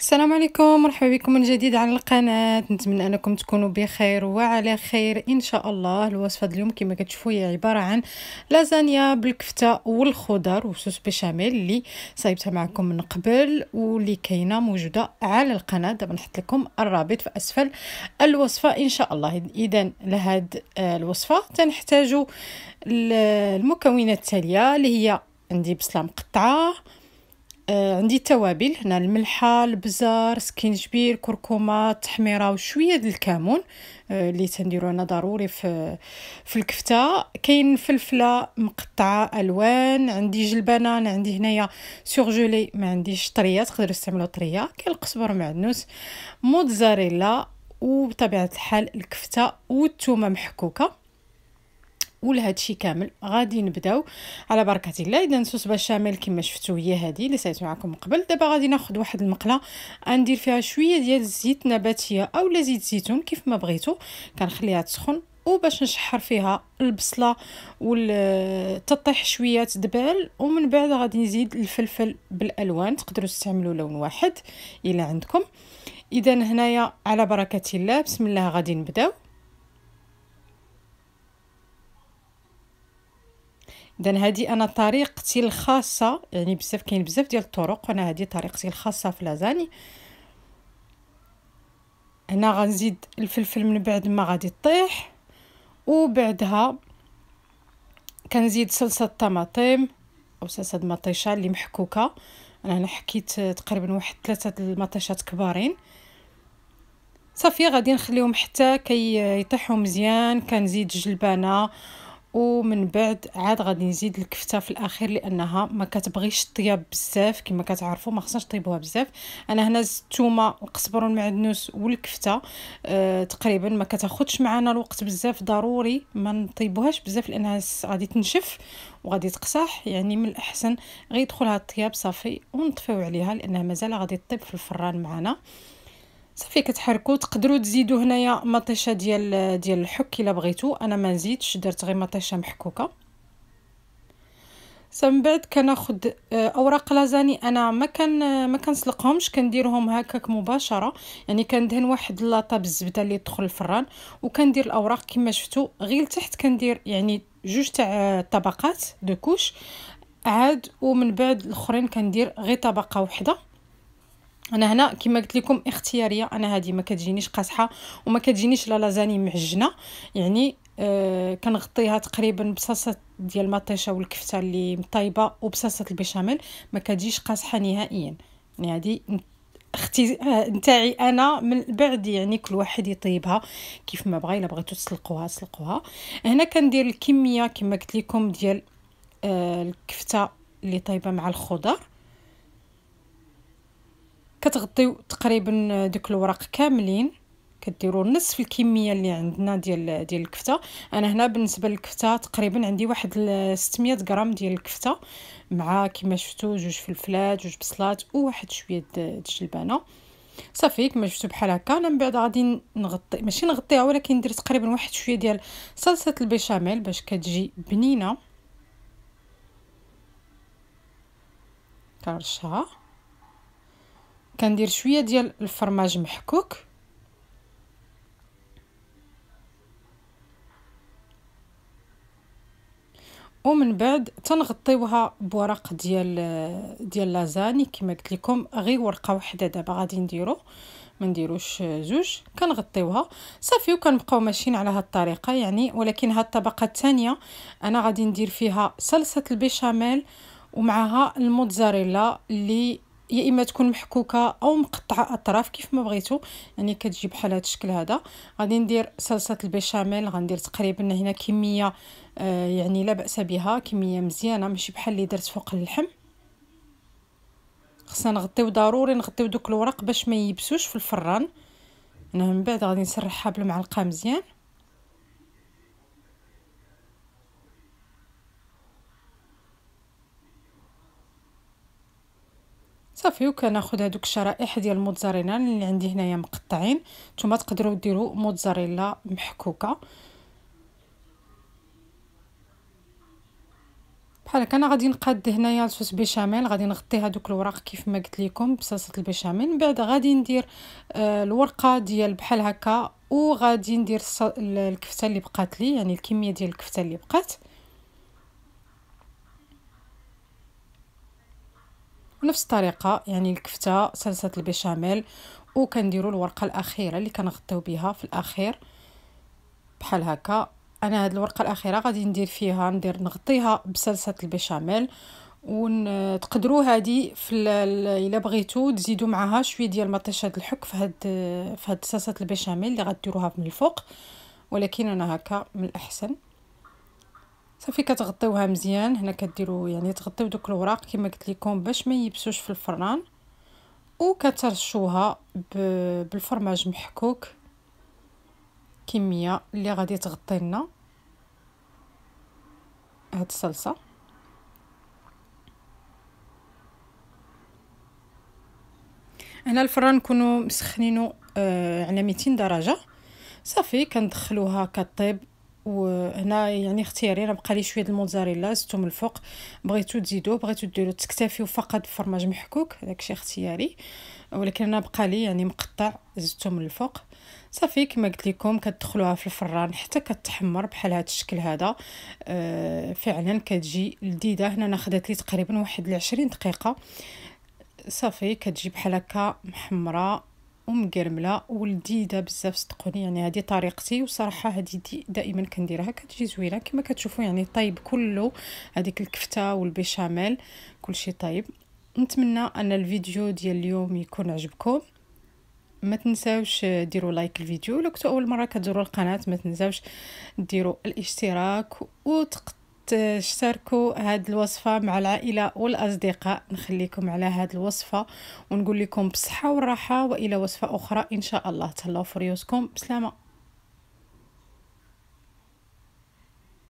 السلام عليكم مرحبا بكم من جديد على القناه نتمنى انكم تكونوا بخير وعلى خير ان شاء الله الوصفه اليوم كما كتشوفوا هي عباره عن لازانيا بالكفته والخضر وصوص بشاميل اللي صايبتها معكم من قبل واللي كاينه موجوده على القناه دابا نحط لكم الرابط في اسفل الوصفه ان شاء الله اذا لهاد الوصفه تنحتاجوا المكونات التاليه اللي هي عندي بصله مقطعه آه عندي التوابل هنا الملحه البزار سكينجبير كركمه التحميره وشويه ديال الكمون آه اللي تنديرو انا ضروري في في الكفته كاين فلفله مقطعه الوان عندي جلبانان عندي هنايا سيغجولي ما عنديش طريه تقدرو تستعملو طريه كاين القزبر معدنوس موتزاريلا وبطبيعه الحال الكفته والثومه محكوكه الشيء كامل غادي نبداو على بركه الله اذا سوس بشاميل كما شفتوا هي هذه اللي سايت معكم قبل دابا غادي ناخذ واحد المقله غندير فيها شويه ديال الزيت نباتيه اولا زيت زيتون كيف ما بغيتو كنخليها تسخن وباش نشحر فيها البصله والتطيح شويه تدبال ومن بعد غادي نزيد الفلفل بالالوان تقدروا تستعملوا لون واحد الا عندكم اذا هنايا على بركه الله بسم الله غادي نبداو اذا هذه انا طريقتي الخاصه يعني بزاف كاين بزاف ديال الطرق انا هذه طريقتي الخاصه في لازاني هنا غنزيد الفلفل من بعد ما غادي طيح وبعدها كنزيد صلصه الطماطم او صلصه المطيشه اللي محكوكه انا هنا حكيت تقريبا واحد ثلاثه المطيشات كبارين صافي غادي نخليهم حتى كيطيحوا كي مزيان كنزيد الجلبانه ومن بعد عاد غادي نزيد الكفته في الاخير لانها ما كتبغيش الطياب بزاف كما كتعرفوا ما خصناش طيبوها بزاف انا هنا زدت الثومه والقزبر والمعدنوس والكفته أه تقريبا ما كتاخذش معنا الوقت بزاف ضروري ما نطيبوهاش بزاف لانها غادي تنشف وغادي تقصح يعني من الاحسن غيدخلها الطياب صافي ونطفيو عليها لانها مازال غادي تطيب في الفران معنا صافي كتحركوا تقدروا تزيدوا هنايا مطيشه ديال ديال الحك الا بغيتو انا ما نزيدش درت غير مطيشه محكوكه من بعد كناخد آه، اوراق لازاني انا ما كان ما كنسلقهمش كنديرهم هكاك مباشره يعني كندهن واحد اللاطه بالزبده اللي تدخل الفران وكندير الاوراق كما شفتوا غير لتحت كندير يعني جوج تاع طبقات دو كوش عاد ومن بعد الاخرين كندير غير طبقه وحده انا هنا كما قلت لكم اختياريه انا هذه ما كتجينيش قاصحه وما كتجينيش لا لازاني معجنه يعني آه كنغطيها تقريبا بصاصه ديال المطيشه والكفته اللي مطيبه وبصاصه البيشاميل ما كتجيش قاصحه نهائيا يعني هذه اختي آه، نتاعي انا من بعد يعني كل واحد يطيبها كيف ما بغى الا بغيتو تسلقوها سلقوها هنا كندير الكميه كما قلت لكم ديال آه، الكفته اللي طايبه مع الخضر كتغطيو تقريبا آه, دوك الوراق كاملين كديروا نصف الكميه اللي عندنا ديال ديال الكفته انا هنا بالنسبه للكفته تقريبا عندي واحد 600 غرام ديال الكفته مع كما شفتوا جوج فلفلات جوج بصلات وواحد شويه الجلبانه صافي كما شفتوا بحال هكا انا من بعد غادي نغطي ماشي نغطيها ولكن ندير تقريبا واحد شويه ديال صلصه البيشاميل باش كتجي بنينه كنرشها كندير شويه ديال الفرماج محكوك ومن بعد تنغطيوها بورق ديال ديال لازاني كما قلت لكم غير ورقه واحده دابا غادي نديرو ما نديروش جوج كنغطيوها صافي وكنبقاو ماشيين على هاد الطريقه يعني ولكن هاد الطبقه الثانيه انا غادي ندير فيها صلصه البيشاميل ومعها الموتزاريلا اللي يا اما تكون محكوكه او مقطعه اطراف كيف ما بغيتو يعني كتجي بحال هذا الشكل هذا غادي ندير صلصه البيشاميل غندير تقريبا هنا كميه آه يعني لا باس بها كميه مزيانه ماشي بحال اللي درت فوق اللحم خصنا نغطيو ضروري نغطيو دوك الورق باش ما يبسوش في الفران انا من بعد غادي نسرحها بالمعلقه مزيان صافي وكناخذ هذوك الشرائح ديال الموتزاريلا اللي عندي هنايا مقطعين نتوما تقدروا ديروا موتزاريلا محكوكه بحال هكا انا غادي نقاد هنايا صوص بيشاميل غادي نغطي هذوك الوراق كيف ما قلت لكم بصلصه البيشاميل من بعد غادي ندير آه، الورقه ديال بحال هكا وغادي ندير الكفته اللي بقات لي يعني الكميه ديال الكفته اللي بقات بنفس الطريقه يعني الكفته صلصه البيشاميل وكنديروا الورقه الاخيره اللي كنغطيو بها في الاخير بحال هكا انا هاد الورقه الاخيره غادي ندير فيها ندير نغطيها بصلصه البيشاميل وتقدروا هادي في الا بغيتو تزيدوا معها شويه ديال مطيشه الحك في هاد في هاد صلصه البيشاميل اللي غديروها من الفوق ولكن انا هكا من الاحسن صافي كتغطيوها مزيان هنا كديروا يعني تغطيو دوك الوراق كما قلت لكم باش ما يبسوش في الفران وكترشوها بالفرماج محكوك كميه اللي غادي تغطي لنا هاد الصلصه هنا الفران نكونوا مسخنينو آه على 200 درجه صافي كندخلوها كطيب وهنا يعني اختياري راه بقى لي شويه الموتزاريلا زدتو من الفوق بغيتو تزيدوه بغيتو ديرو تكتفيو فقط بفرماج محكوك داكشي اختياري ولكن انا بقى لي يعني مقطع زدتو من الفوق صافي كما قلت لكم كتدخلوها في الفران حتى كتحمر بحال هذا الشكل هذا أه فعلا كتجي لذيذه هنا انا خدات لي تقريبا واحد 20 دقيقه صافي كتجي بحال هكا محمره ومقرمله ولذيذه بزاف صدقوني يعني هذه طريقتي وصراحه هذه دائما كنديرها كتجي زوينه كما كتشوفوا يعني طيب كله هذيك الكفته والبيشاميل كلشي طيب نتمنى ان الفيديو ديال اليوم يكون عجبكم ما تنساوش ديروا لايك الفيديو لو كنتوا اول مره كتزوروا القناه ما تنساوش ديروا الاشتراك وتقطعوا تشاركوا هاد الوصفة مع العائلة والأصدقاء نخليكم على هاد الوصفة ونقول لكم بصحة والراحة وإلى وصفة أخرى إن شاء الله تهلاو فريوسكم بسلامة